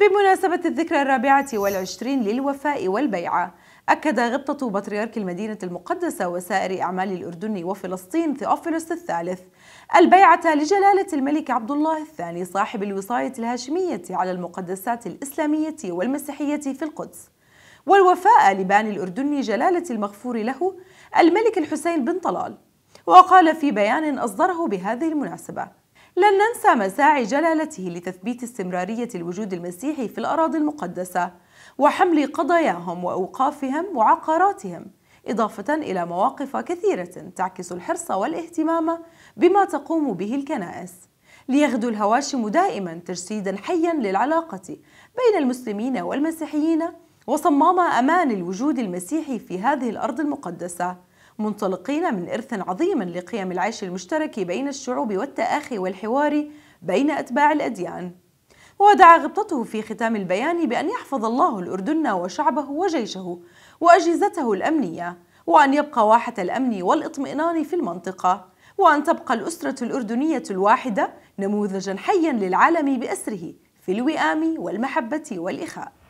بمناسبة الذكرى الرابعة والعشرين للوفاء والبيعة أكد غبطة بطريرك المدينة المقدسة وسائر أعمال الأردن وفلسطين ثيوفيلوس الثالث البيعة لجلالة الملك عبد الله الثاني صاحب الوصاية الهاشمية على المقدسات الإسلامية والمسيحية في القدس والوفاء لباني الأردني جلالة المغفور له الملك الحسين بن طلال وقال في بيان أصدره بهذه المناسبة لن ننسى مساعي جلالته لتثبيت استمرارية الوجود المسيحي في الأراضي المقدسة وحمل قضاياهم وأوقافهم وعقاراتهم إضافة إلى مواقف كثيرة تعكس الحرص والاهتمام بما تقوم به الكنائس ليغدو الهواشم دائما تجسيدا حيا للعلاقة بين المسلمين والمسيحيين وصمام أمان الوجود المسيحي في هذه الأرض المقدسة منطلقين من إرث عظيم لقيم العيش المشترك بين الشعوب والتآخي والحوار بين أتباع الأديان ودعا غبطته في ختام البيان بأن يحفظ الله الأردن وشعبه وجيشه وأجهزته الأمنية وأن يبقى واحة الأمن والإطمئنان في المنطقة وأن تبقى الأسرة الأردنية الواحدة نموذجا حيا للعالم بأسره في الوئام والمحبة والإخاء